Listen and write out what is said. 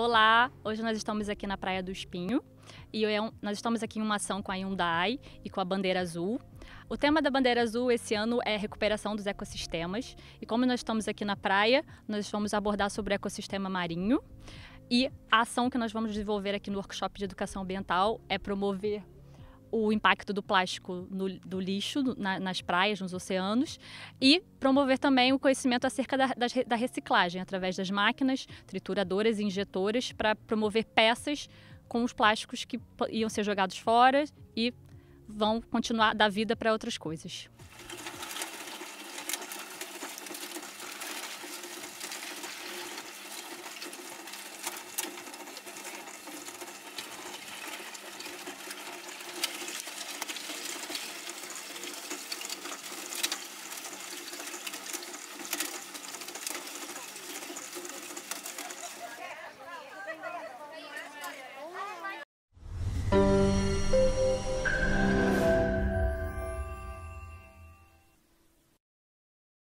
Olá, hoje nós estamos aqui na Praia do Espinho e eu, é nós estamos aqui em uma ação com a Hyundai e com a Bandeira Azul. O tema da Bandeira Azul esse ano é recuperação dos ecossistemas e como nós estamos aqui na praia, nós vamos abordar sobre o ecossistema marinho e a ação que nós vamos desenvolver aqui no workshop de educação ambiental é promover o impacto do plástico no, do lixo na, nas praias, nos oceanos, e promover também o conhecimento acerca da, da, da reciclagem através das máquinas trituradoras e injetoras para promover peças com os plásticos que iam ser jogados fora e vão continuar da vida para outras coisas.